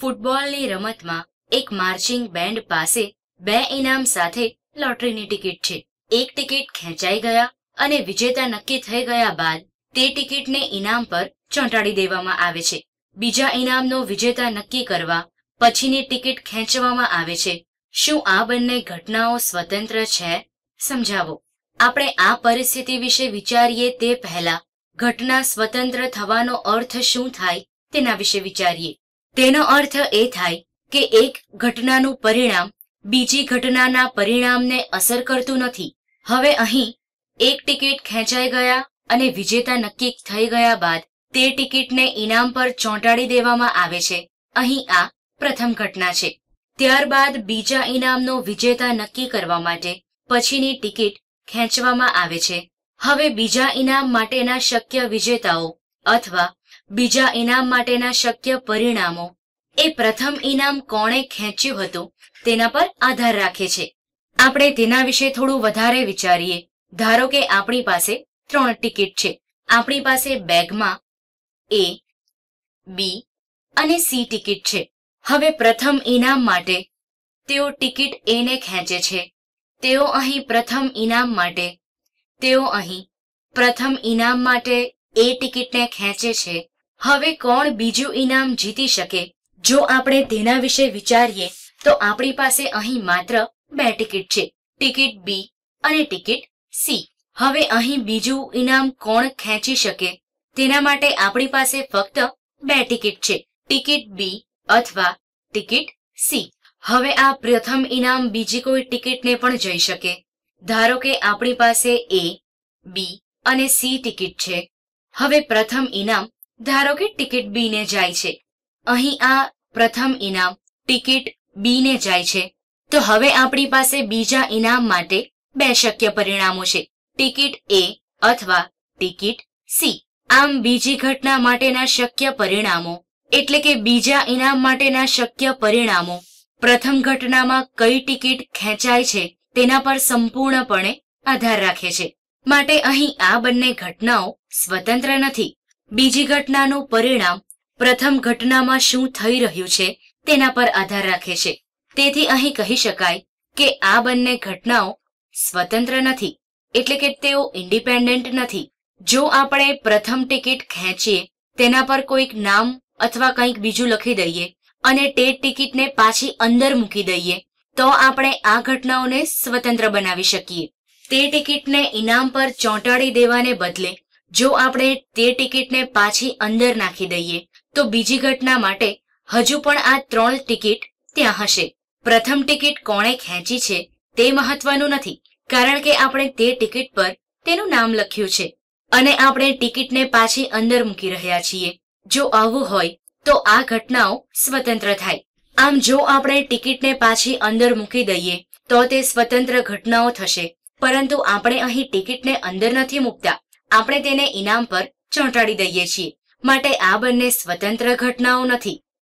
ફૂટબોલની રમતમાં એક marching band પાસે બે ઇનામ સાથે લોટરીની ટિકિટ છે એક ટિકિટ ખેંચાઈ ગયા અને વિજેતા નક્કી થઈ ગયા બાદ તે ટિકિટને ઇનામ પર ચોંટાડી દેવામાં આવે છે બીજા ઇનામનો વિજેતા નક્કી કરવા પછીની ટિકિટ ખેંચવામાં આવે છે શું આ બંને ઘટનાઓ સ્વતંત્ર છે સમજાવો આપણે આ પરિસ્થિતિ વિશે વિચારીએ તે પહેલા ઘટના સ્વતંત્ર થવાનો અર્થ શું થાય તેના વિશે વિચારીએ તેનો અર્થ એ થાય કે એક ઘટનાનું પરિણામ બીજી ઘટનાના પરિણામને અસર કરતું નથી હવે અહીં એક ટિકિટ ખેંચાઈ ગયા અને વિજેતા નક્કી થઈ ગયા બાદ તે ટિકિટને ઇનામ પર ચોંટાડી દેવામાં આવે છે અહીં આ પ્રથમ ઘટના છે ત્યારબાદ બીજા ઇનામનો વિજેતા નક્કી કરવા માટે પછીની ટિકિટ ખેંચવામાં આવે છે હવે બીજા ઇનામ માટેના શક્ય વિજેતાઓ અથવા બીજા ઇનામ માટેના શક્ય પરિણામો એ પ્રથમ ઇનામ કોણે ખેંચ્યું હતું તેના પર આધાર રાખે છે આપણે તેના વિશે થોડું વધારે વિચારીએ ધારો કે આપણી પાસે ત્રણ ટિકિટ છે આપણી પાસે બેગમાં એ બી અને સી ટિકિટ છે હવે પ્રથમ ઇનામ માટે તેઓ ટિકિટ એને ખેંચે છે તેઓ અહીં પ્રથમ ઇનામ માટે તેઓ અહીં પ્રથમ ઇનામ માટે એ ટિકિટને ખેંચે છે હવે કોણ બીજું ઇનામ જીતી શકે જો આપણે તેના વિશે વિચારીએ તો આપણી પાસે અહીં માત્ર બે ટિકિટ છે ટિકિટ બી અને ટિકિટ સી હવે અહીં બીજું ઇનામ કોણ ખેંચી શકે તેના માટે આપણી પાસે ફક્ત બે ટિકિટ છે ટિકિટ બી અથવા ટિકિટ સી હવે આ પ્રથમ ઇનામ બીજી કોઈ ટિકિટને પણ જઈ શકે ધારો કે આપણી પાસે એ બી અને સી ટિકિટ છે હવે પ્રથમ ઇનામ ધારો કે ટિકિટ બી ને જાય છે અહીં આ પ્રથમ ઇનામ ટિકિટ બી ને જાય છે તો હવે આપણી પાસે બીજા ઇનામ માટે બે શક્ય પરિણામો છે ટિકિટ એ અથવા ટિકિટ સી આમ બીજી ઘટના માટેના શક્ય પરિણામો એટલે કે બીજા ઇનામ માટેના શક્ય પરિણામો પ્રથમ ઘટનામાં કઈ ટિકિટ ખેંચાય છે તેના પર સંપૂર્ણપણે આધાર રાખે છે માટે અહીં આ બંને ઘટનાઓ સ્વતંત્ર નથી બીજી ઘટનાનું પરિણામ પ્રથમ ઘટનામાં શું થઈ રહ્યું છે તેના પર આધાર રાખે છે તેથી અહીં કહી શકાય કે આ બંને ઘટનાઓ સ્વતંત્ર નથી એટલે કે તેઓ ઇન્ડિપેન્ડન્ટ નથી જો આપણે પ્રથમ ટિકિટ ખેંચીએ તેના પર કોઈક નામ અથવા કંઈક બીજું લખી દઈએ અને તે ટિકિટને પાછી અંદર મૂકી દઈએ તો આપણે આ ઘટનાઓને સ્વતંત્ર બનાવી શકીએ તે ટિકિટને ઇનામ પર ચોંટાડી દેવાને બદલે જો આપણે તે ટિકિટને પાછી અંદર નાખી દઈએ તો બીજી ઘટના માટે હજુ પણ આ ત્રણ ટિકિટ ત્યાં હશે પ્રથમ ટિકિટ કોણે ખેંચી છે તે મહત્વનું નથી કારણ કે આપણે તે ટિકિટ પર તેનું નામ લખ્યું છે અને આપણે ટિકિટને પાછી અંદર મૂકી રહ્યા છીએ જો આવું હોય તો આ ઘટનાઓ સ્વતંત્ર થાય આમ જો આપણે ટિકિટને પાછી અંદર મૂકી દઈએ તો તે સ્વતંત્ર ઘટનાઓ થશે પરંતુ આપણે અહીં ટિકિટને અંદર નથી મૂકતા આપણે તેને ઇનામ પર ચોંટાડી દઈએ છીએ માટે આ બંને સ્વતંત્ર ઘટનાઓ નથી